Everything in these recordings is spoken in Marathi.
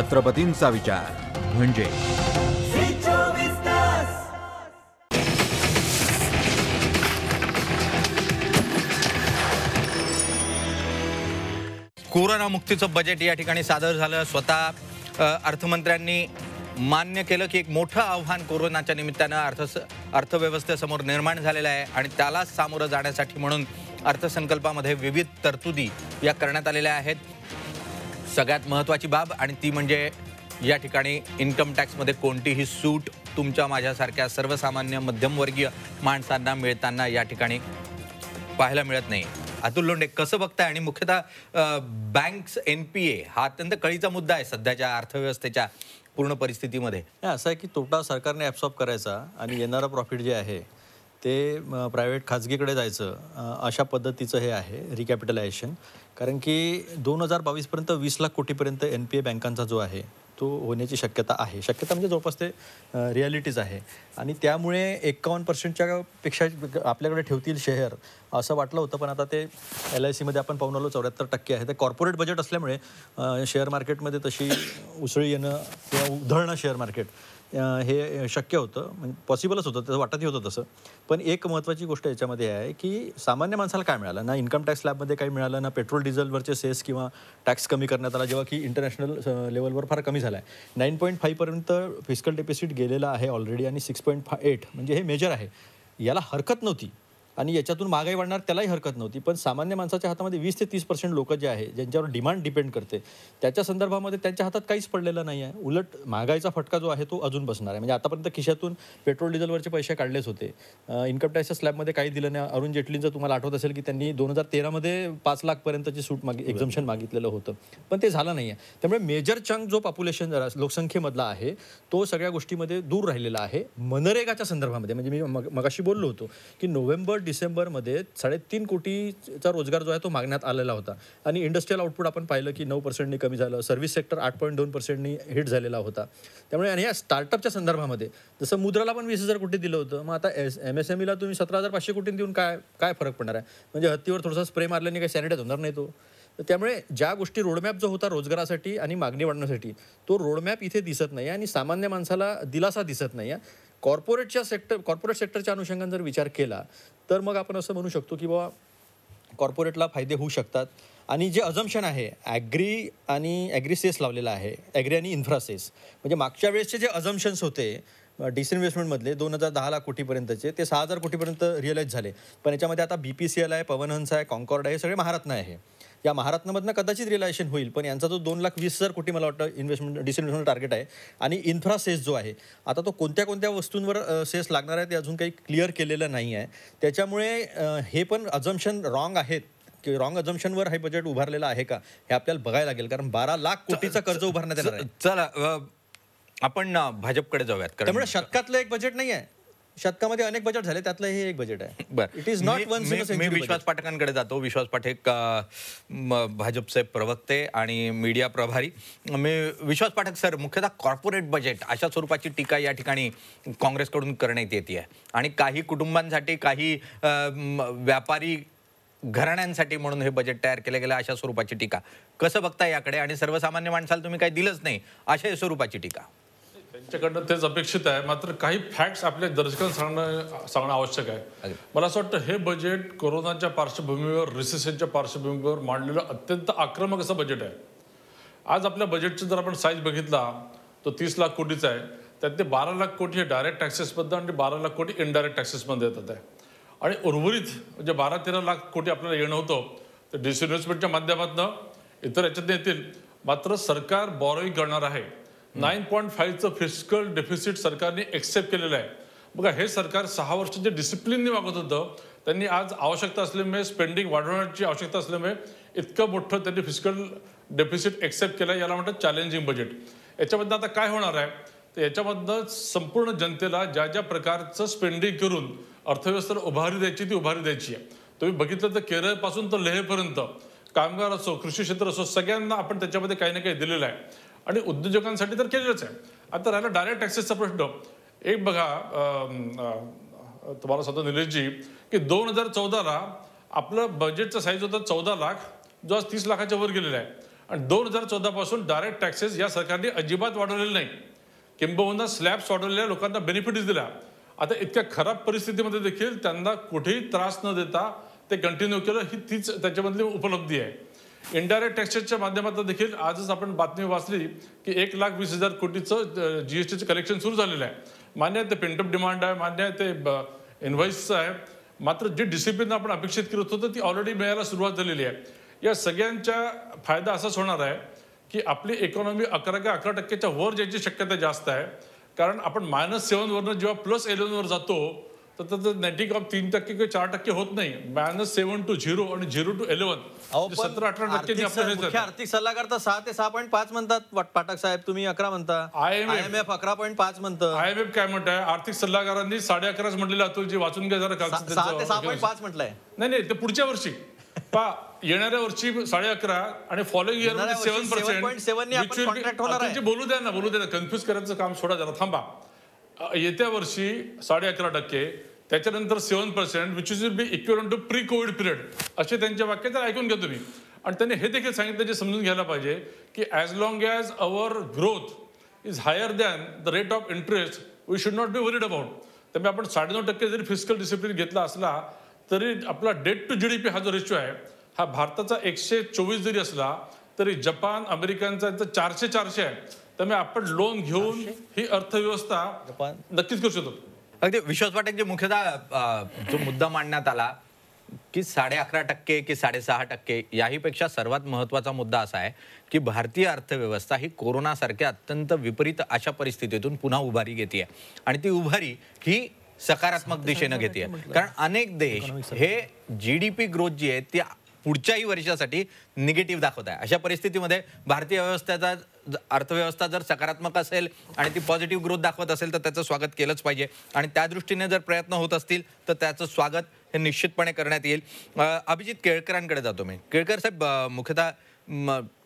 छत्रपतींचा विचार म्हणजे कोरोना मुक्तीचं बजेट या ठिकाणी सादर झालं स्वतः अर्थमंत्र्यांनी मान्य केलं की एक मोठं आव्हान कोरोनाच्या निमित्तानं अर्थ अर्थव्यवस्थेसमोर निर्माण झालेलं आहे आणि त्यालाच सामोरं जाण्यासाठी म्हणून अर्थसंकल्पामध्ये विविध तरतुदी या करण्यात आलेल्या आहेत सगळ्यात महत्वाची बाब आणि ती म्हणजे या ठिकाणी इन्कम टॅक्समध्ये कोणतीही सूट तुमच्या माझ्यासारख्या सर्वसामान्य मध्यमवर्गीय माणसांना मिळताना या ठिकाणी पाहायला मिळत नाही अतुल लोंडे कसं बघताय आणि मुख्यतः बँक्स एन पी ए हा अत्यंत कळीचा मुद्दा आहे सध्याच्या अर्थव्यवस्थेच्या पूर्ण परिस्थितीमध्ये असं आहे की तोटा सरकारने ॲब्सॉर्ब करायचा आणि येणारा प्रॉफिट जे आहे ते प्रायव्हेट खाजगीकडे जायचं अशा पद्धतीचं हे आहे रिकॅपिटलायझेशन कारण की दोन हजार बावीसपर्यंत वीस लाख कोटीपर्यंत एन पी ए बँकांचा जो आहे तो होण्याची शक्यता आहे शक्यता म्हणजे जवळपास ते रिॲलिटीज आहे आणि त्यामुळे एक्कावन्न पर्सेंटच्या पेक्षा आपल्याकडे ठेवतील शेअर असं वाटलं होतं पण आता ते एल आय सीमध्ये आपण पाहून आलो चौऱ्याहत्तर टक्के आहे ते कॉर्पोरेट बजेट असल्यामुळे शेअर मार्केटमध्ये तशी उसळी येणं किंवा उधळणं शेअर मार्केट हे शक्य होतं म्हणजे पॉसिबलच होतं तसं वाटतही होतं तसं पण एक महत्त्वाची गोष्ट याच्यामध्ये आहे की सामान्य माणसाला काय मिळालं ना इन्कम टॅक्स लॅबमध्ये काही मिळालं ना पेट्रोल डिझेलवरचे सेस किंवा टॅक्स कमी करण्यात आला जेव्हा की इंटरनॅशनल लेवलवर फार कमी झाला आहे नाईन पॉईंट फाईव्हपर्यंत फिजिकल डेपिसिट गेलेला आहे ऑलरेडी आणि सिक्स पॉईंट फाय एट म्हणजे हे मेजर आहे याला हरकत नव्हती आणि याच्यातून महागाई वाढणार त्यालाही हरकत नव्हती पण सामान्य माणसाच्या हातामध्ये वीस ते तीस पर्सेंट लोक जे आहे ज्यांच्यावर डिमांड डिपेंड करते त्याच्या संदर्भामध्ये त्यांच्या हातात काहीच पडलेलं नाही आहे उलट महागाईचा फटका जो आहे तो अजून बसणार आहे म्हणजे आतापर्यंत खिशातून पेट्रोल डिझेलवरचे पैसे काढलेच होते इन्कम टॅक्सच्या स्लॅबमध्ये काही दिलं नाही अरुण जेटलींचं तुम्हाला आठवत असेल की त्यांनी दोन हजार तेरामध्ये पाच लाखपर्यंतची सूट मागे एक्झम्शन मागितलेलं होतं पण ते झालं नाही आहे त्यामुळे मेजर चंक जो पॉप्युलेशन जरा लोकसंख्येमधला आहे तो सगळ्या गोष्टीमध्ये दूर राहिलेला आहे मनरेगाच्या संदर्भामध्ये म्हणजे मी मगाशी बोललो होतो की नोव्हेंबर डिसेंबरमध्ये साडेतीन कोटीचा रोजगार जो आहे तो मागण्यात आलेला होता आणि इंडस्ट्रियल आउटपुट आपण पाहिलं की नऊ पर्सेंटनी कमी झालं सर्व्हिस सेक्टर आठ पॉईंट दोन पर्सेंटनी हिट झालेला होता त्यामुळे आणि या स्टार्टअपच्या संदर्भामध्ये जसं मुद्राला पण वीस हजार कोटी दिलं होतं मग आता एस एम एस एम ईला तुम्ही सतरा हजार पाचशे कोटी देऊन काय काय फरक पडणार आहे म्हणजे हत्तीवर थोडासा स्प्रे मारल्याने काही सॅनिटाईज होणार नाही तो त्यामुळे ज्या गोष्टी रोडमॅप जो होता रोजगारासाठी आणि मागणी वाढण्यासाठी तो रोडमॅप इथे दिसत नाही आणि सामान्य माणसाला दिलासा दिसत नाही कॉर्पोरेटच्या सेक्टर कॉर्पोरेट सेक्टरच्या अनुषंगाने जर विचार केला तर मग आपण असं म्हणू शकतो की बाबा कॉर्पोरेटला फायदे होऊ शकतात आणि जे अजम्शन आहे ॲग्री आणि ॲग्रीसेस लावलेला आहे ॲग्री आणि इन्फ्रासेस म्हणजे मागच्या वेळेसचे जे अजम्शन्स होते डिसइन्व्हेस्टमेंटमधले दोन हजार दहा लाख कोटीपर्यंतचे ते सहा हजार कोटीपर्यंत रिअलाईज झाले पण याच्यामध्ये आता बी पी सी एल आहे पवनहंस आहे कॉन्कॉर्ड आहे सगळे महारत्न आहे या महाराष्ट्रामधनं कदाचित रिलायशन होईल पण यांचा जो दोन लाख वीस हजार कोटी मला वाटतं इन्व्हेस्टमेंट डिसइन्व्हेस्टमेंट टार्गेट आहे आणि इन्फ्रा सेस जो आहे आता तो कोणत्या कोणत्या वस्तूंवर सेस लागणार आहे ते अजून काही क्लिअर केलेलं नाही आहे त्याच्यामुळे हे पण अजम्पशन रॉंग आहेत की रॉंग अजम्पशनवर हे बजेट उभारलेलं आहे का हे आपल्याला बघायला लागेल कारण बारा लाख कोटीचा कर्ज उभारण्यात येणार चला आपण भाजपकडे जाऊयात त्यामुळे शतकातलं एक बजेट नाही आहे शतकामध्ये अनेक बजेट झाले त्यातलं हे एक बजेट आहे बरं इट इज नॉट वन मी विश्वास पाठकांकडे जातो विश्वास पाठक भाजपचे प्रवक्ते आणि मीडिया प्रभारी मी विश्वास पाठक सर मुख्यतः कॉर्पोरेट बजेट अशा स्वरूपाची टीका या ठिकाणी काँग्रेसकडून करण्यात येते आहे आणि काही कुटुंबांसाठी काही व्यापारी घराण्यांसाठी म्हणून हे बजेट तयार केलं गेलं अशा स्वरूपाची टीका कसं बघता याकडे आणि सर्वसामान्य माणसाला तुम्ही काही दिलंच नाही अशा स्वरूपाची टीका त्यांच्याकडनं तेच अपेक्षित आहे मात्र काही फॅक्ट्स आपल्या दर्शकांना सांगणं सांगणं आवश्यक आहे मला असं वाटतं हे बजेट कोरोनाच्या पार्श्वभूमीवर रिसेशनच्या पार्श्वभूमीवर मांडलेलं अत्यंत आक्रमक असं बजेट आहे आज आपल्या बजेटचं जर आपण साईज बघितला तो तीस लाख कोटीचा आहे त्यात ते बारा लाख कोटी हे डायरेक्ट टॅक्सेसमध्ये आणि बारा लाख कोटी इनडायरेक्ट टॅक्सेसमध्ये येतात आहे आणि उर्वरित म्हणजे बारा तेरा लाख कोटी आपल्याला येणं होतं तर डिसइन्व्हेस्टमेंटच्या माध्यमातून इतर याच्यातनं येतील मात्र सरकार बॉरोई करणार आहे नाईन पॉईंट फाईव्हचं फिस्कल डेफिसिट सरकारने एक्सेप्ट केलेलं आहे बघा हे सरकार सहा वर्ष जे डिसिप्लिनने वागत होतं त्यांनी आज आवश्यकता असल्यामुळे स्पेंडिंग वाढवण्याची आवश्यकता असल्यामुळे इतकं मोठं त्यांनी फिस्कल डेफिसिट एक्सेप्ट केलं याला म्हणतात चॅलेंजिंग बजेट याच्यामधनं आता काय होणार आहे तर याच्यामधनं संपूर्ण जनतेला ज्या ज्या प्रकारचं स्पेंडिंग करून अर्थव्यवस्थेला उभारी द्यायची ती उभारी द्यायची आहे तुम्ही बघितलं तर केरळपासून तर लेहेपर्यंत कामगार असो कृषी क्षेत्र असो सगळ्यांना आपण त्याच्यामध्ये काही ना काही दिलेलं आहे आणि उद्योजकांसाठी तर केलेलंच आहे आता राहिला डायरेक्ट टॅक्सेसचा प्रश्न एक बघा तुम्हाला स्वतः निलेशजी की दोन हजार चौदाला आपलं बजेटचा साईज होता चौदा लाख जो आज तीस लाखाच्या वर गेलेला आहे आणि दोन हजार चौदापासून डायरेक्ट टॅक्सेस या सरकारने अजिबात वाढवलेले नाही किंबहुना स्लॅब्स वाढवलेल्या लोकांना बेनिफिट्स दिला आता इतक्या खराब परिस्थितीमध्ये देखील त्यांना कुठेही त्रास न देता ते कंटिन्यू केलं ही तीच त्याच्यामधली उपलब्धी आहे इनडायरेक्ट टॅक्सेसच्या माध्यमातून देखील आजच आपण बातमी वाचली की एक लाख वीस हजार कोटीचं जीएसटीचं कलेक्शन सुरू झालेलं आहे मान्य आहे ते पेंटअप डिमांड आहे मान्य आहे ते इन्व्हॉइसचं आहे मात्र जी डिसिप्लिन आपण अपेक्षित करत होतं ती ऑलरेडी मिळायला सुरुवात झालेली आहे या सगळ्यांचा फायदा असाच होणार आहे की आपली इकॉनॉमी अकरा का अकरा टक्क्याच्या वर जायची शक्यता जास्त आहे कारण आपण मायनस सेवनवरनं जेव्हा प्लस इलेव्हनवर जातो तर त्याचं नेटिंग ऑफ तीन टक्के किंवा चार टक्के होत नाही मायनस सेव्हन टू झिरो आणि झिरो टू इलेव्हन सतरा अठरा टक्के आर्थिक सल्लागार तर सहा ते सहा पॉईंट पाच म्हणतात पाठक साहेब तुम्ही अकरा म्हणता एफ अकरा पॉईंट पाच म्हणतं आयएमएफ काय म्हणत आर्थिक सल्लागारांनी साडे अकराच म्हटलेलं अतुलजी वाचून घ्या जरा सहा ते सहा पॉईंट पाच म्हटलंय नाही नाही ते पुढच्या वर्षी पा येणाऱ्या वर्षी साडे अकरा आणि फॉलोइंग इयर सेव्हन पर्सेंट बोलू द्या ना बोलू द्या ना कन्फ्युज करायचं काम सोडा जरा थांबा येत्या वर्षी साडे अकरा टक्के त्याच्यानंतर seven percent which is will be equal to pre covid period असे त्यांच्या वाक्य तर ऐकून घ्या तुम्ही आणि त्यांनी हे देखील सांगितलं जे समजून घ्यायला पाहिजे की as long as our growth is higher than the rate of interest we should not be worried about त्यामुळे आपण साडेनऊ टक्के जरी फिजिकल डिसिप्लिन घेतला असला तरी आपला debt to G D P हा जो रेशो आहे हा भारताचा एकशे चोवीस जरी असला तरी जपान अमेरिकांचा चारशे चारशे आहे त्यामुळे आपण लोन घेऊन ही अर्थव्यवस्था नक्कीच करू शकतो अगदी विश्वास पाटील मुख्यतः जो मुद्दा मांडण्यात आला की साडे अकरा टक्के की साडेसहा टक्के याहीपेक्षा सर्वात महत्वाचा मुद्दा असा आहे की भारतीय अर्थव्यवस्था ही कोरोनासारख्या अत्यंत विपरीत अशा परिस्थितीतून पुन्हा उभारी घेते आणि ती उभारी ही सकारात्मक दिशेनं घेते कारण अनेक देश हे जी डी पी ग्रोथ जी आहे ती पुढच्याही वर्षासाठी निगेटिव्ह दाखवत आहे अशा परिस्थितीमध्ये भारतीय व्यवस्थेचा अर्थव्यवस्था जर सकारात्मक असेल आणि ती पॉझिटिव्ह ग्रोथ दाखवत असेल तर त्याचं स्वागत केलंच पाहिजे आणि त्या दृष्टीने जर प्रयत्न होत असतील तर त्याचं स्वागत हे निश्चितपणे करण्यात येईल अभिजित केळकरांकडे जातो मी केळकर साहेब मुख्यतः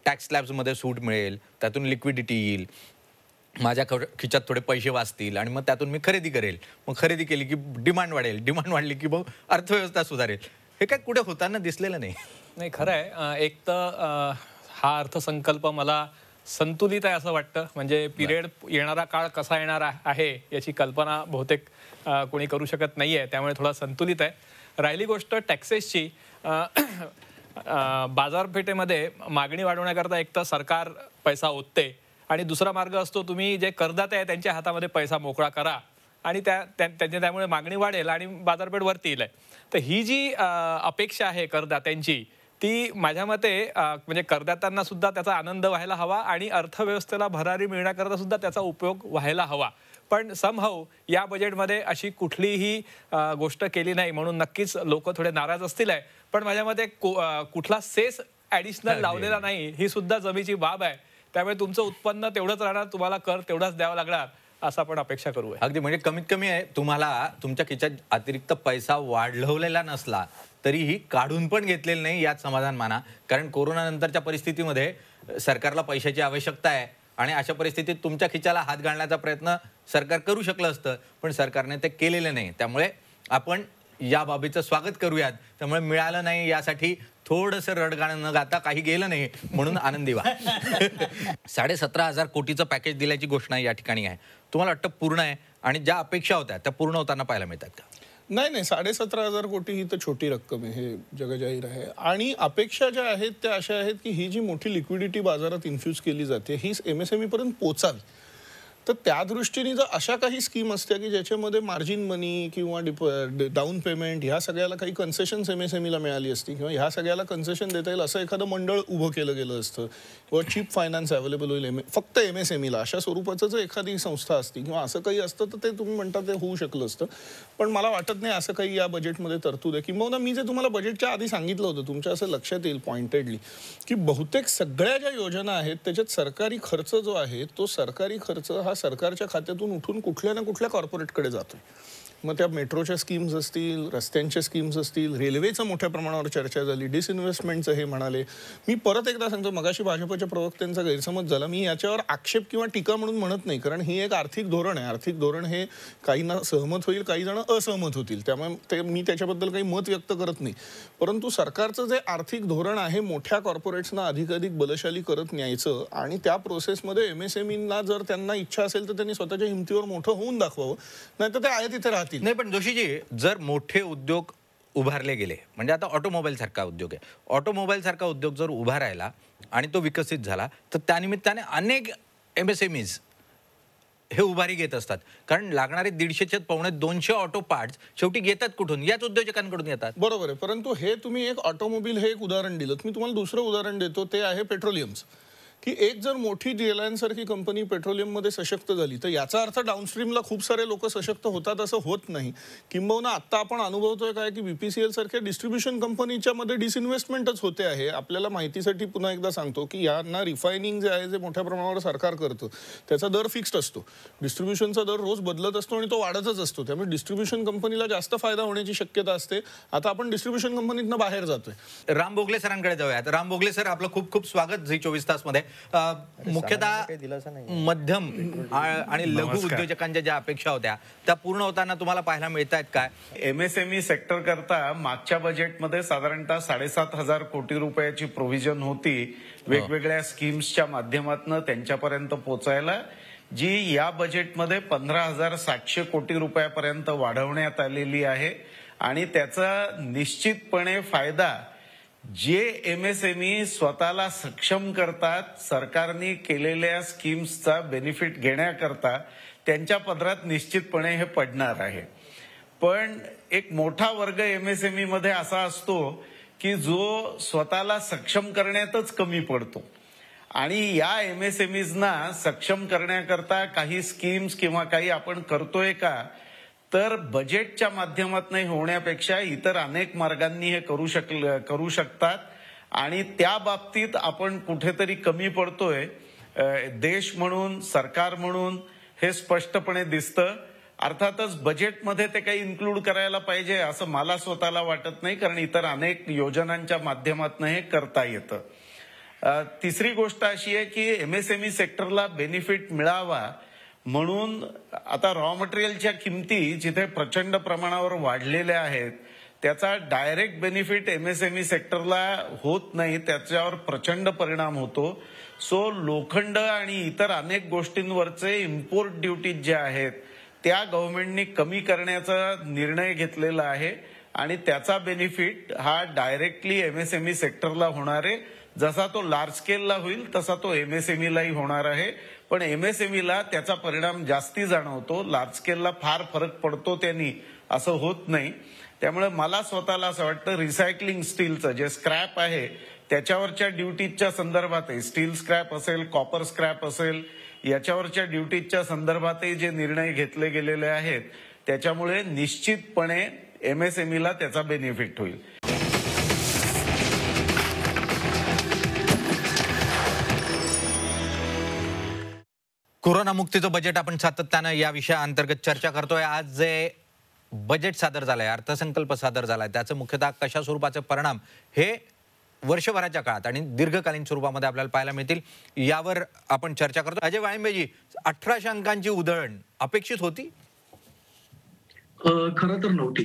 टॅक्स स्लॅब्समध्ये सूट मिळेल त्यातून लिक्विडिटी येईल माझ्या खिच्यात थोडे पैसे वाचतील आणि मग त्यातून मी खरेदी करेल मग खरेदी केली की डिमांड वाढेल डिमांड वाढली की भाऊ अर्थव्यवस्था सुधारेल हे काय कुठे होताना दिसलेलं नाही नाही खरं आहे एक तर हा अर्थसंकल्प मला संतुलित आहे असं वाटतं म्हणजे पिरियड येणारा काळ कसा येणार आहे याची कल्पना बहुतेक कोणी करू शकत नाही आहे त्यामुळे थोडा संतुलित आहे राहिली गोष्ट टॅक्सेसची बाजारपेठेमध्ये मागणी वाढवण्याकरता एक तर सरकार पैसा ओतते आणि दुसरा मार्ग असतो तुम्ही जे करदाते आहे त्यांच्या हातामध्ये पैसा मोकळा करा आणि त्या त्यांच्या त्यामुळे मागणी वाढेल आणि बाजारपेठ वरती येईल तर ही जी अपेक्षा आहे करदात्यांची ती माझ्या मते म्हणजे करदात्यांना सुद्धा त्याचा आनंद व्हायला हवा आणि अर्थव्यवस्थेला भरारी मिळण्याकरता सुद्धा त्याचा उपयोग व्हायला हवा पण समहव या बजेटमध्ये अशी कुठलीही गोष्ट केली नाही म्हणून नक्कीच लोक थोडे नाराज असतील आहे पण माझ्या मते कुठला सेस ॲडिशनल लावलेला नाही ही सुद्धा जमीची बाब आहे त्यामुळे तुमचं उत्पन्न तेवढंच राहणार तुम्हाला कर तेवढाच द्यावा लागणार असं आपण अपेक्षा करूया अगदी म्हणजे कमीत कमी आहे तुम्हाला तुमच्या खिच्यात अतिरिक्त पैसा वाढवलेला नसला तरीही काढून पण घेतलेलं नाही यात समाधान माना कारण कोरोनानंतरच्या परिस्थितीमध्ये सरकारला पैशाची आवश्यकता आहे आणि अशा परिस्थितीत तुमच्या खिच्याला हात घालण्याचा प्रयत्न सरकार करू शकलं असतं पण सरकारने ते केलेलं नाही त्यामुळे आपण या बाबीचं स्वागत करूयात त्यामुळे मिळालं नाही यासाठी थोडस रडगाणं न गाता काही गेलं नाही म्हणून आनंदी वा साडे सतरा हजार कोटीचं पॅकेज दिल्याची घोषणा या ठिकाणी आहे तुम्हाला वाटतं पूर्ण आहे आणि ज्या अपेक्षा होत्या त्या पूर्ण होताना पाहायला मिळतात का नाही नाही साडेसतरा हजार कोटी ही तर छोटी रक्कम आहे जगजाहीर आहे आणि अपेक्षा ज्या आहेत त्या अशा आहेत की ही जी मोठी लिक्विडिटी बाजारात इन्फ्यूज केली जाते ही एम एस एम पर्यंत पोचावी तर त्या दृष्टीने जर अशा काही स्कीम असत्या की ज्याच्यामध्ये मार्जिन मनी किंवा डिप डाऊन पेमेंट ह्या सगळ्याला काही कन्सेशन्स एम एस एम ईला मिळाली असती किंवा ह्या सगळ्याला कन्सेशन देता येईल असं एखादं मंडळ उभं केलं गेलं असतं किंवा चीप फायनान्स अवेलेबल होईल एम फक्त एम एस एम ईला अशा स्वरूपाचं जर एखादी संस्था असती किंवा असं काही असतं तर ते तुम्ही म्हणता ते होऊ शकलं असतं पण मला वाटत नाही असं काही या बजेटमध्ये तरतूद आहे किंवा मी जे तुम्हाला बजेटच्या आधी सांगितलं होतं तुमच्या असं लक्षात येईल पॉइंटेडली की बहुतेक सगळ्या ज्या योजना आहेत त्याच्यात सरकारी खर्च जो आहे तो सरकारी खर्च हा सरकारच्या खात्यातून उठून कुठल्या ना कुठल्या कॉर्पोरेटकडे जातोय मग त्या मेट्रोच्या स्कीम्स असतील रस्त्यांच्या स्कीम्स असतील रेल्वेचं मोठ्या प्रमाणावर चर्चा झाली डिसइन्व्हेस्टमेंटचं हे म्हणाले मी परत एकदा सांगतो मगाशी भाजपच्या प्रवक्त्यांचा गैरसमज झाला मी याच्यावर आक्षेप किंवा टीका म्हणून म्हणत नाही कारण ही एक आर्थिक धोरण आहे आर्थिक धोरण हे काहींना सहमत होईल काही जण असहमत होतील त्यामुळे ते मी त्याच्याबद्दल काही मत व्यक्त करत नाही परंतु सरकारचं जे आर्थिक धोरण आहे मोठ्या कॉर्पोरेट्सना अधिकाधिक बलशाली करत न्यायचं आणि त्या प्रोसेसमध्ये एम एस एम जर त्यांना इच्छा असेल तर त्यांनी स्वतःच्या हिमतीवर मोठं होऊन दाखवावं नाहीतर ते आहे तिथे राहतील असतील नाही पण जोशीजी जर मोठे उद्योग उभारले गेले म्हणजे आता ऑटोमोबाईल सारखा उद्योग आहे ऑटोमोबाईल सारखा उद्योग जर उभा राहिला आणि तो विकसित झाला तर त्यानिमित्ताने अनेक एम एस एम ईज हे उभारी घेत असतात कारण लागणारे दीडशेच्या पावणे दोनशे ऑटो पार्ट्स शेवटी घेतात कुठून याच उद्योजकांकडून येतात बरोबर आहे परंतु हे तुम्ही एक ऑटोमोबाईल हे एक उदाहरण दिलं मी तुम्हाला दुसरं उदाहरण देतो ते आहे पेट्रोलियमचं की एक जर मोठी जी सारखी कंपनी पेट्रोलियममध्ये सशक्त झाली तर याचा अर्थ डाऊनस्ट्रीमला खूप सारे लोक सशक्त होतात असं होत नाही किंबहुना आत्ता आपण अनुभवतोय काय की बीपीसीएल सारख्या डिस्ट्रीब्युशन कंपनीच्या मध्ये डिसइन्व्हेस्टमेंटच होते आहे आपल्याला माहितीसाठी पुन्हा एकदा सांगतो की यांना रिफायनिंग जे आहे जे मोठ्या प्रमाणावर सरकार करतं त्याचा दर फिक्स्ड असतो डिस्ट्रीब्युशनचा दर रोज बदलत असतो आणि तो वाढतच असतो त्यामुळे डिस्ट्रीब्युशन कंपनीला जास्त फायदा होण्याची शक्यता असते आता आपण डिस्ट्रीब्युशन कंपनीतनं बाहेर जातोय राम बोगले सरांकडे जाऊयात राम बोगले सर आपलं खूप खूप स्वागत झी चोवीस तासमध्ये मुख्यतः मध्यम आणि लघु उद्योजकांच्या ज्या अपेक्षा होत्या त्या पूर्ण होताना तुम्हाला पाहायला मिळत आहेत काय एमएसएमई सेक्टर करता मागच्या बजेटमध्ये साधारणतः साडेसात हजार कोटी रुपयाची प्रोव्हिजन होती हो. वेगवेगळ्या स्कीम्सच्या माध्यमातून त्यांच्यापर्यंत पोचायला जी या बजेटमध्ये पंधरा हजार सातशे कोटी रुपयापर्यंत वाढवण्यात आलेली आहे आणि त्याचा निश्चितपणे फायदा जे एम एस e स्वतःला सक्षम करतात सरकारने केलेल्या स्कीम्सचा बेनिफिट घेण्याकरता त्यांच्या पदरात निश्चितपणे हे पडणार आहे पण एक मोठा वर्ग एमएसएमई e मध्ये असा असतो की जो स्वतःला सक्षम करण्यातच कमी पडतो आणि या एम e सक्षम करण्याकरता काही स्कीम्स किंवा काही आपण करतोय का तर बजेटच्या माध्यमातून होण्यापेक्षा इतर अनेक मार्गांनी हे करू शक करू शकतात आणि त्या बाबतीत आपण कुठेतरी कमी पडतोय देश म्हणून सरकार म्हणून हे स्पष्टपणे दिसतं अर्थातच बजेटमध्ये ते काही इन्क्लूड करायला पाहिजे असं मला स्वतःला वाटत नाही कारण इतर अनेक योजनांच्या माध्यमातून हे करता येतं तिसरी गोष्ट अशी आहे की एमएसएमई सेक्टरला बेनिफिट मिळावा म्हणून आता रॉ मटेरियलच्या किमती जिथे प्रचंड प्रमाणावर वाढलेल्या आहेत त्याचा डायरेक्ट बेनिफिट एमएसएमई सेक्टरला होत नाही त्याच्यावर प्रचंड परिणाम होतो सो लोखंड आणि इतर अनेक गोष्टींवरचे इम्पोर्ट ड्युटीज ज्या आहेत त्या गव्हर्नमेंटनी कमी करण्याचा निर्णय घेतलेला आहे आणि त्याचा बेनिफिट हा डायरेक्टली एमएसएमई सेक्टरला होणार आहे जसा तो लार्ज स्केलला होईल तसा तो एमएसएमईलाही e होणार आहे पण एमएसएमईला e त्याचा परिणाम जास्ती जाणवतो लार्ज स्केलला फार फरक पडतो त्यांनी असं होत नाही त्यामुळे मला स्वतःला असं वाटतं रिसायकलिंग स्टीलचं जे स्क्रॅप आहे त्याच्यावरच्या ड्युटीजच्या संदर्भातही स्टील स्क्रॅप असेल कॉपर स्क्रॅप असेल याच्यावरच्या ड्युटीजच्या संदर्भातही जे निर्णय घेतले गेलेले आहेत त्याच्यामुळे निश्चितपणे एमएसएमईला e त्याचा बेनिफिट होईल कोरोनामुक्तीचं बजेट आपण सातत्यानं या विषयाअंतर्गत चर्चा करतोय आज जे बजेट सादर झालंय अर्थसंकल्प सादर झालाय त्याचं मुख्यतः कशा स्वरूपाचे परिणाम हे वर्षभराच्या काळात आणि दीर्घकालीन स्वरूपामध्ये आपल्याला पाहायला मिळतील यावर आपण चर्चा करतो अजय वाळिंबेजी अठराशे अंकांची उधळण अपेक्षित होती खर तर नव्हती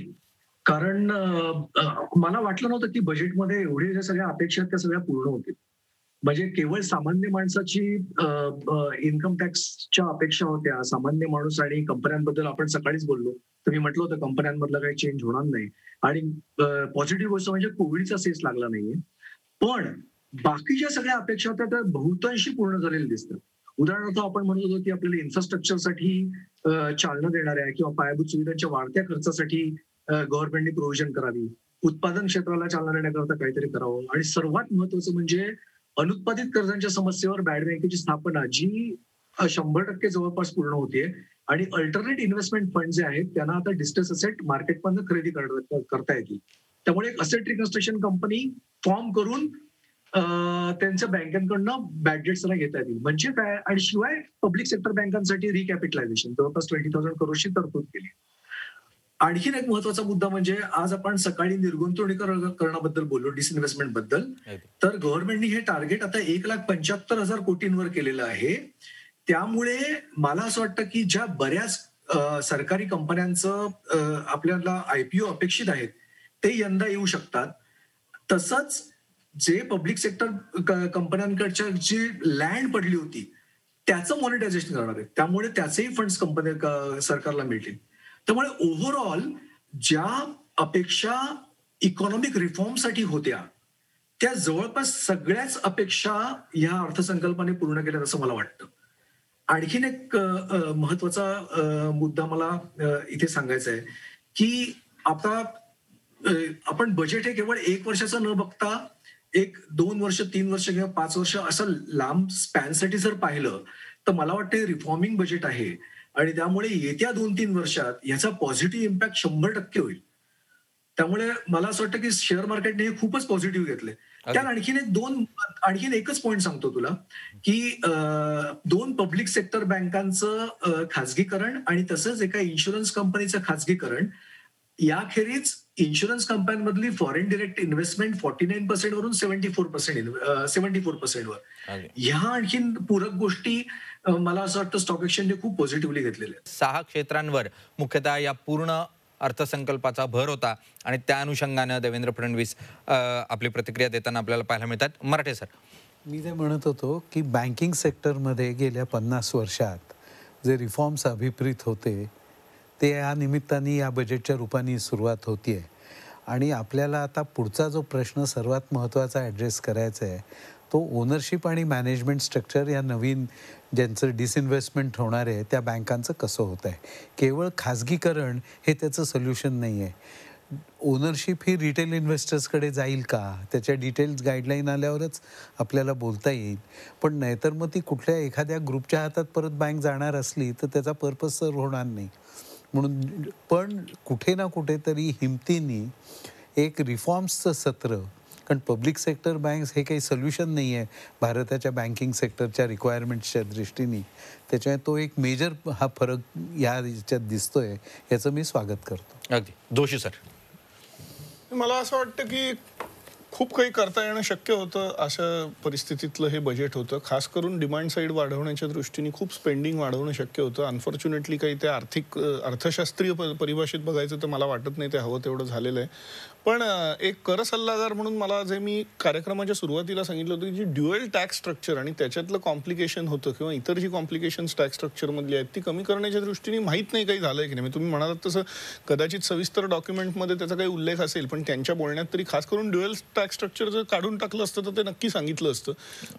कारण मला वाटलं नव्हतं की बजेटमध्ये एवढे ज्या सगळ्या अपेक्षा त्या सगळ्या पूर्ण होतील म्हणजे केवळ सामान्य माणसाची इन्कम टॅक्सच्या अपेक्षा होत्या सामान्य माणूस आणि कंपन्यांबद्दल आपण सकाळीच बोललो तर मी म्हटलं होतं कंपन्यांमधलं काही चेंज होणार नाही आणि पॉझिटिव्ह गोष्ट म्हणजे कोविडचा सेस लागला नाहीये पण बाकीच्या सगळ्या अपेक्षा होत्या त्या बहुतांशी पूर्ण झालेल्या दिसतात उदाहरणार्थ आपण म्हणत होतो की आपल्याला इन्फ्रास्ट्रक्चरसाठी चालना देणाऱ्या किंवा पायाभूत सुविधांच्या वाढत्या खर्चासाठी गव्हर्नमेंटने प्रोव्हिजन करावी उत्पादन क्षेत्राला चालना देण्याकरता काहीतरी करावं आणि सर्वात महत्वाचं म्हणजे अनुत्पादित कर्जांच्या समस्येवर बॅड बँकेची स्थापना जी शंभर टक्के जवळपास पूर्ण होतीये आणि अल्टरनेट इन्व्हेस्टमेंट फंड जे आहेत त्यांना आता डिस्टन्स असेट मार्केटमधून खरेदी करता येतील त्यामुळे एक असेट रिकन्स्ट्रक्शन कंपनी फॉर्म करून त्यांच्या बँकांकडनं बॅडजेट्सला घेता येतील म्हणजे काय आणि शिवाय पब्लिक सेक्टर बँकांसाठी रिकॅपिटलायझेशन जवळपास ट्वेंटी थाउजंड करोडची तरतूद केली आणखीन एक महत्वाचा मुद्दा म्हणजे आज आपण सकाळी करण्याबद्दल बोललो डिसइन्व्हेस्टमेंट बद्दल तर गव्हर्नमेंटनी हे टार्गेट आता एक लाख पंच्याहत्तर हजार कोटींवर केलेलं आहे त्यामुळे मला असं वाटतं की ज्या बऱ्याच सरकारी कंपन्यांचं आपल्याला आयपीओ अपेक्षित आहेत ते यंदा येऊ शकतात तसंच जे पब्लिक सेक्टर कंपन्यांकडच्या जी लँड पडली होती त्याचं मॉनिटायझेशन करणार आहे त्यामुळे त्याचेही फंड्स कंपन्या सरकारला मिळतील त्यामुळे ओव्हरऑल ज्या अपेक्षा इकॉनॉमिक रिफॉर्मसाठी होत्या त्या जवळपास सगळ्याच अपेक्षा या अर्थसंकल्पाने पूर्ण केल्यात असं मला वाटतं आणखीन एक महत्वाचा मुद्दा मला इथे सांगायचा आहे की आता आपण बजेट हे केवळ एक वर्षाचं न बघता एक दोन वर्ष तीन वर्ष किंवा पाच वर्ष असं लांब स्पॅनसाठी जर पाहिलं तर मला वाटतं रिफॉर्मिंग बजेट आहे आणि त्यामुळे येत्या दोन तीन वर्षात याचा पॉझिटिव्ह इम्पॅक्ट शंभर टक्के होईल त्यामुळे मला असं वाटतं की शेअर मार्केटने हे खूपच पॉझिटिव्ह घेतले त्यात आणखीन एक दोन आणखीन एकच पॉईंट सांगतो तुला की दोन पब्लिक सेक्टर बँकांचं खाजगीकरण आणि तसंच एका इन्शुरन्स कंपनीचं खाजगीकरण याखेरीज इन्शुरन्स कंपन्यांमधली foreign direct investment forty nine percent वरून seventy four percent seventy four वर ह्या आणखीन पूरक गोष्टी मला असं वाटतं स्टॉक एक्सचेंजने खूप पॉझिटिव्हली घेतलेल्या सहा क्षेत्रांवर मुख्यतः या पूर्ण अर्थसंकल्पाचा भर होता आणि त्या अनुषंगानं देवेंद्र फडणवीस आपली प्रतिक्रिया देताना आपल्याला पाहायला मिळतात मराठे सर मी जे म्हणत होतो की बँकिंग सेक्टरमध्ये गेल्या पन्नास वर्षात जे रिफॉर्म्स अभिप्रित होते ते या निमित्ताने या बजेटच्या रूपाने सुरुवात होती आहे आणि आपल्याला आता पुढचा जो प्रश्न सर्वात महत्त्वाचा ॲड्रेस करायचा आहे तो ओनरशिप आणि मॅनेजमेंट स्ट्रक्चर या नवीन ज्यांचं डिसइन्व्हेस्टमेंट होणार आहे त्या बँकांचं कसं होत आहे केवळ खाजगीकरण हे त्याचं सोल्युशन नाही आहे ओनरशिप ही रिटेल इन्व्हेस्टर्सकडे जाईल का त्याच्या डिटेल्स गाईडलाईन आल्यावरच आपल्याला बोलता येईल पण नाहीतर मग ती कुठल्या एखाद्या ग्रुपच्या हातात परत बँक जाणार असली तर त्याचा पर्पज सर होणार नाही म्हणून पण कुठे ना कुठेतरी हिमतीने एक रिफॉर्म्सचं सत्र कारण पब्लिक सेक्टर बँक्स हे काही सोल्युशन नाही आहे भारताच्या बँकिंग सेक्टरच्या रिक्वायरमेंट्सच्या दृष्टीने त्याच्यामुळे तो एक मेजर हा फरक याच्यात दिसतोय याचं मी स्वागत करतो अगदी दोषी सर मला असं वाटतं की खूप काही करता येणं शक्य होतं अशा परिस्थितीतलं हे बजेट होतं खास करून डिमांड साईड वाढवण्याच्या दृष्टीने खूप स्पेंडिंग वाढवणं शक्य होतं अनफॉर्च्युनेटली काही ते आर्थिक अर्थशास्त्रीय परिभाषेत बघायचं तर मला वाटत नाही ते हवं तेवढं झालेलं आहे पण एक कर सल्लागार म्हणून मला जे मी कार्यक्रमाच्या सुरुवातीला सांगितलं होतं की जी ड्युएल टॅक्स स्ट्रक्चर आणि त्याच्यातलं कॉम्प्लिकेशन होतं किंवा इतर जी कॉम्प्लिकेशन टॅक्स स्ट्रक्चरमधली आहेत ती कमी करण्याच्या दृष्टीने माहीत नाही काही झालं की नाही तुम्ही म्हणालात तसं कदाचित सविस्तर डॉक्युमेंटमध्ये त्याचा काही उल्लेख असेल पण त्यांच्या बोलण्यात तरी खास करून ड्युएल टॅक्स स्ट्रक्चर जर काढून टाकलं असतं तर ते नक्की सांगितलं असतं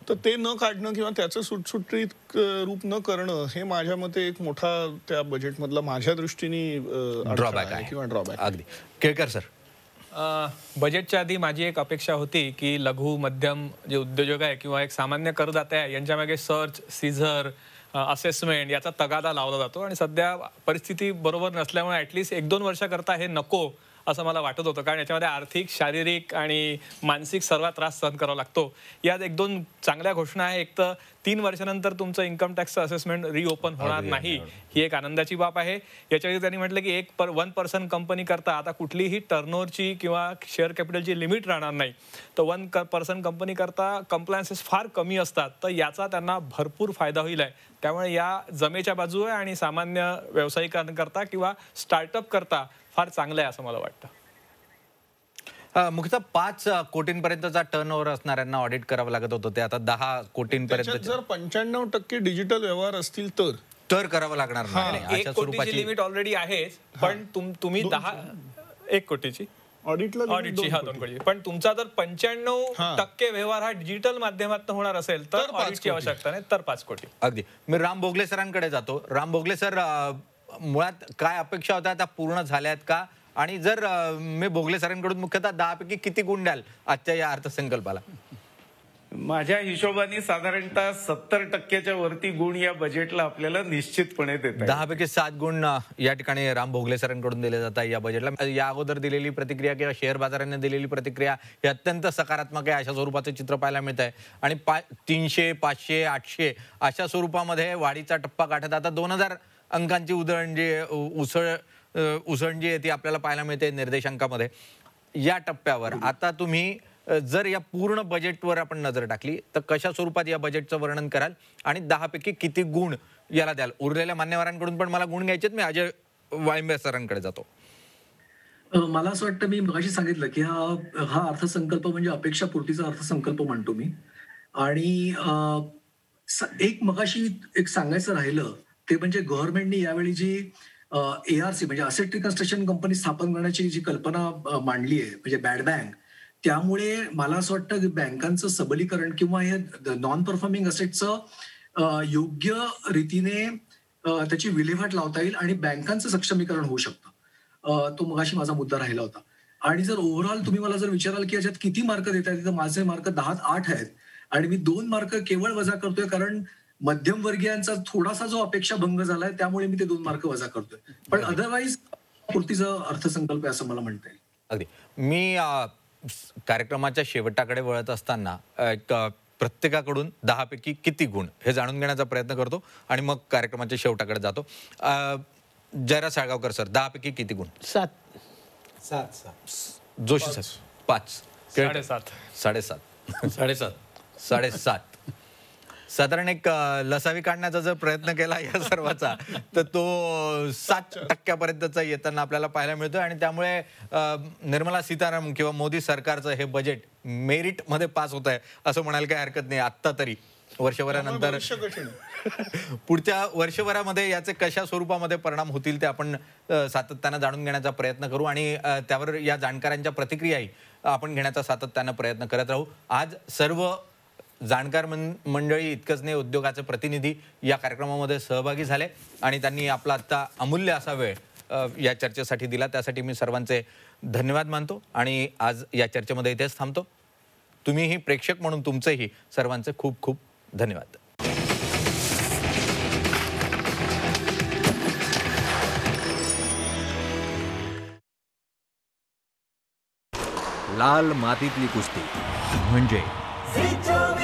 तर ते न काढणं किंवा त्याचं सुटसुटीत रूप न करणं हे माझ्या मते एक मोठा त्या बजेटमधला माझ्या दृष्टीने ड्रॉबॅक आहे किंवा ड्रॉबॅक अगदी केळकर सर बजेटच्या आधी माझी एक अपेक्षा होती की लघु मध्यम जे उद्योजक आहे किंवा एक सामान्य करदाता आहे मागे सर्च सीझर असेसमेंट याचा तगादा लावला जातो आणि सध्या परिस्थिती बरोबर नसल्यामुळे ॲटलिस्ट एक दोन वर्षाकरता हे नको असं मला वाटत होतं कारण याच्यामध्ये आर्थिक शारीरिक आणि मानसिक सर्वात त्रास सहन करावा लागतो यात एक दोन चांगल्या घोषणा आहे एक तर तीन वर्षानंतर तुमचं इन्कम टॅक्सचं असेसमेंट रिओपन होणार नाही ही एक आनंदाची बाब आहे याच्या त्यांनी म्हटलं की एक पर वन पर्सन कंपनी करता आता कुठलीही टर्नओव्हरची किंवा शेअर कॅपिटलची लिमिट राहणार नाही तर वन पर्सन कंपनी करता कम्प्लायन्सेस फार कमी असतात तर याचा त्यांना भरपूर फायदा होईल आहे त्यामुळे या जमेच्या बाजू आहे आणि सामान्य व्यावसायिकांकरता किंवा स्टार्टअप करता फार चांगलं आहे असं मला वाटतं मुख्यतः पाच कोटींपर्यंतचा टर्न ओव्हर असणाऱ्यांना ऑडिट करावं लागत होतं ते आता दहा कोटींपर्यंत जर पंच्याण्णव टक्के डिजिटल व्यवहार असतील तर तर करावं लागणार नाही लिमिट ऑलरेडी आहे पण तुम्ही दहा एक कोटीची हा दोन पण तुमचा जर पंच्याण्णव टक्के व्यवहार हा डिजिटल माध्यमातून होणार असेल तर ऑडिटची आवश्यकता नाही तर पाच कोटी अगदी मी राम भोगले सरांकडे जातो राम भोगले सर मुळात काय अपेक्षा होत्या त्या पूर्ण झाल्यात का आणि जर मी भोगले सरांकडून मुख्यतः पैकी किती गुण द्याल आजच्या या अर्थसंकल्पाला माझ्या हिशोबाने साधारणतः सत्तर टक्क्याच्या वरती गुण या बजेटला आपल्याला निश्चितपणे देतात पैकी सात गुण या ठिकाणी राम भोगले सरांकडून दिले जातात या बजेटला या अगोदर दिलेली प्रतिक्रिया किंवा शेअर बाजाराने दिलेली प्रतिक्रिया ही अत्यंत सकारात्मक आहे अशा स्वरूपाचं चित्र पाहायला मिळत आहे आणि पा तीनशे पाचशे आठशे अशा स्वरूपामध्ये वाढीचा टप्पा गाठत आता दोन हजार अंकांची उधळण जे उसळ उसळण जी आहे ती आपल्याला पाहायला मिळते निर्देशांकामध्ये या टप्प्यावर आता तुम्ही जर या पूर्ण बजेटवर आपण नजर टाकली तर कशा स्वरूपात या बजेटचं वर्णन कराल आणि दहापैकी किती गुण याला द्याल उरलेल्या मान्यवरांकडून पण मला गुण घ्यायचेत मी अजय वाळिंबे सरांकडे जातो मला असं वाटतं मी मगाशी सांगितलं की हा हा अर्थसंकल्प म्हणजे अपेक्षा पूर्तीचा अर्थसंकल्प म्हणतो मी आणि एक मगाशी एक सांगायचं राहिलं ते म्हणजे गव्हर्नमेंटने यावेळी जी एआरसी म्हणजे असेट रिकन्स्ट्रक्शन कंपनी स्थापन करण्याची जी कल्पना मांडली आहे म्हणजे बॅड बँक त्यामुळे मला असं वाटतं की बँकांचं सबलीकरण किंवा हे नॉन परफॉर्मिंग असेटचं योग्य रीतीने त्याची विल्हेवाट लावता येईल आणि बँकांचं सक्षमीकरण होऊ शकतं तो मगाशी माझा मुद्दा राहिला होता आणि जर ओव्हरऑल तुम्ही मला जर विचाराल की याच्यात किती मार्क देत आहेत तर माझे मार्क दहा आठ आहेत आणि मी दोन मार्क केवळ वजा करतोय कारण मध्यमवर्गीयांचा थोडासा जो अपेक्षा भंग झालाय त्यामुळे मी ते दोन मार्क वजा करतोय पण अदरवाईज कृतीचा अर्थसंकल्प आहे असं मला म्हणता अगदी मी कार्यक्रमाच्या शेवटाकडे वळत असताना प्रत्येकाकडून दहापैकी किती गुण हे जाणून घेण्याचा प्रयत्न करतो आणि मग कार्यक्रमाच्या शेवटाकडे जातो जयराज साळगावकर सर दहापैकी किती गुण सात सात सात जोशी सर पाच साडेसात साडेसात साडेसात साडेसात साधारण एक लसावी काढण्याचा जर प्रयत्न केला या सर्वाचा तर तो सात टक्क्यापर्यंतचा येताना आपल्याला पाहायला मिळतो आणि त्यामुळे निर्मला सीतारामन किंवा मोदी सरकारचं हे बजेट मध्ये पास होत आहे असं म्हणायला काही हरकत नाही आत्ता तरी वर्षभरानंतर पुढच्या वर्षभरामध्ये याचे कशा स्वरूपामध्ये परिणाम होतील ते आपण सातत्यानं जाणून घेण्याचा प्रयत्न करू आणि त्यावर या जाणकारांच्या प्रतिक्रियाही आपण घेण्याचा सातत्यानं प्रयत्न करत राहू आज सर्व जाणकार मंडळी इतकंच नाही उद्योगाचे प्रतिनिधी या कार्यक्रमामध्ये सहभागी झाले आणि त्यांनी आपला आत्ता अमूल्य असा वेळ या चर्चेसाठी दिला त्यासाठी मी सर्वांचे धन्यवाद मानतो आणि आज या चर्चेमध्ये इथेच थांबतो तुम्हीही प्रेक्षक म्हणून तुमचेही सर्वांचे खूप खूप धन्यवाद लाल मातीतली कुस्ती म्हणजे